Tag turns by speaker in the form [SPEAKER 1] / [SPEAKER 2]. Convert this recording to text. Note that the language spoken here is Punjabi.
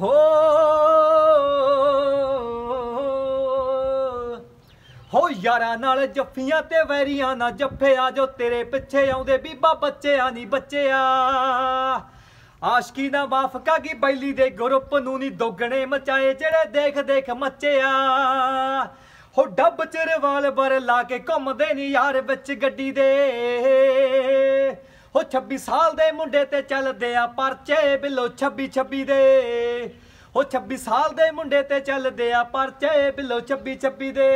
[SPEAKER 1] ਹੋ ਹੋ ਯਾਰਾਂ ਨਾਲ ਜੱਫੀਆਂ ਤੇ ਵੈਰੀਆਂ ਨਾ ਜੱਫਿਆ ਜੋ ਤੇਰੇ ਪਿੱਛੇ ਆਉਂਦੇ ਬੀਬਾ ਬੱਚਿਆਂ ਨਹੀਂ ਬੱਚਿਆ ਆਸ਼ਕੀ ਨਾ ਵਾਫਕਾ ਕੀ ਬੈਲੀ ਦੇ ਗਰੁੱਪ ਨੂੰ ਨਹੀਂ ਦੋਗਣੇ ਮਚਾਏ ਜਿਹੜੇ ਦੇਖ ਦੇਖ ਮੱਚਿਆ ਹੋ ਡੱਬ ਚਰਵਾਲ ਬਰ ਲਾ ਕੇ ਘੁੰਮਦੇ ਨਹੀਂ ਯਾਰ ਵਿੱਚ ਗੱਡੀ ਦੇ ਹੋ 26 ਸਾਲ ਦੇ ਮੁੰਡੇ ਤੇ ਚੱਲਦੇ ਆ ਪਰਚੇ ਬਿੱਲੋ 26 26 ਦੇ ਉਹ 26 ਸਾਲ ਦੇ ਮੁੰਡੇ ਤੇ ਚੱਲਦੇ ਆ ਪਰਚੇ ਬਿੱਲੋ 26 26 ਦੇ